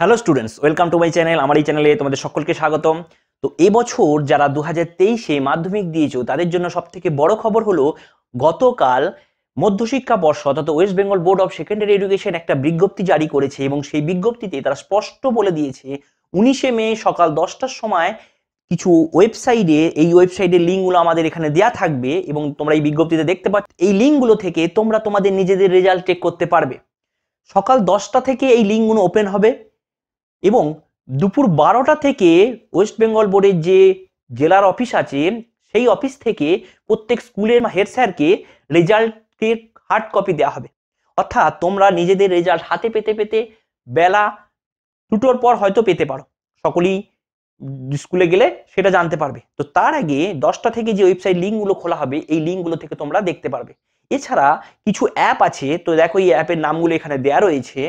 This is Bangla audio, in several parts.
hello students welcome to my channel আমার এই চ্যানেলে তোমাদের সকলকে স্বাগতম তো এবছর যারা দু হাজার তেইশে মাধ্যমিক দিয়েছো তাদের জন্য সবথেকে বড় খবর হলো গতকাল মধ্যশিক্ষা পর্ষদ অর্থাৎ West Bengal board of secondary education একটা বিজ্ঞপ্তি জারি করেছে এবং সেই বিজ্ঞপ্তিতে তারা স্পষ্ট বলে দিয়েছে উনিশে মে সকাল দশটার সময় কিছু ওয়েবসাইটে এই ওয়েবসাইটের লিঙ্কগুলো আমাদের এখানে দেয়া থাকবে এবং তোমরা এই বিজ্ঞপ্তিতে দেখতে পাচ্ছ এই লিঙ্কগুলো থেকে তোমরা তোমাদের নিজেদের রেজাল্ট চেক করতে পারবে সকাল দশটা থেকে এই লিঙ্কগুলো ওপেন হবে এবং দুপুর বারোটা থেকে ওয়েস্ট বেঙ্গল বোর্ডের যে জেলার অফিস আছে সেই অফিস থেকে প্রত্যেক স্কুলের হেড স্যারকে রেজাল্টের হার্ড কপি দেওয়া হবে অর্থাৎ তোমরা নিজেদের রেজাল্ট হাতে পেতে পেতে বেলা দুটোর পর হয়তো পেতে পারো সকলেই স্কুলে গেলে সেটা জানতে পারবে তো তার আগে দশটা থেকে যে ওয়েবসাইট লিঙ্কগুলো খোলা হবে এই লিঙ্কগুলো থেকে তোমরা দেখতে পারবে এছাড়া কিছু অ্যাপ আছে তো দেখো এই অ্যাপের নামগুলো এখানে দেয়া রয়েছে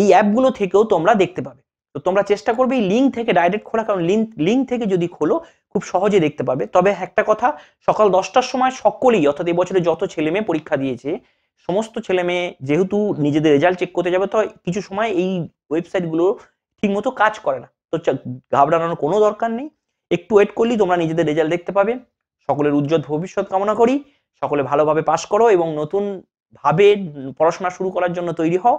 এই অ্যাপগুলো থেকেও তোমরা দেখতে পাবে তো তোমরা চেষ্টা করবে এই লিঙ্ক থেকে ডাইরেক্ট খোলা কারণ লিঙ্ক লিঙ্ক থেকে যদি খোলো খুব সহজে দেখতে পাবে তবে একটা কথা সকাল দশটার সময় সকলেই অর্থাৎ এবছরে যত ছেলে মেয়ে পরীক্ষা দিয়েছে সমস্ত ছেলে মেয়ে যেহেতু নিজেদের রেজাল্ট চেক করতে যাবে তো কিছু সময় এই ওয়েবসাইটগুলো ঠিকমতো কাজ করে না তো ঘাবড়ানোর কোনো দরকার নেই একটু ওয়েট করলেই তোমরা নিজেদের রেজাল্ট দেখতে পাবে সকলের উজ্জ্বল ভবিষ্যৎ কামনা করি সকলে ভালোভাবে পাশ করো এবং নতুন ভাবে পড়াশোনা শুরু করার জন্য তৈরি হও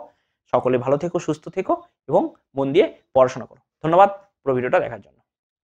সকলে ভালো থেকো সুস্থ থেকো এবং মন দিয়ে পড়াশোনা করো ধন্যবাদ পুরো ভিডিওটা দেখার জন্য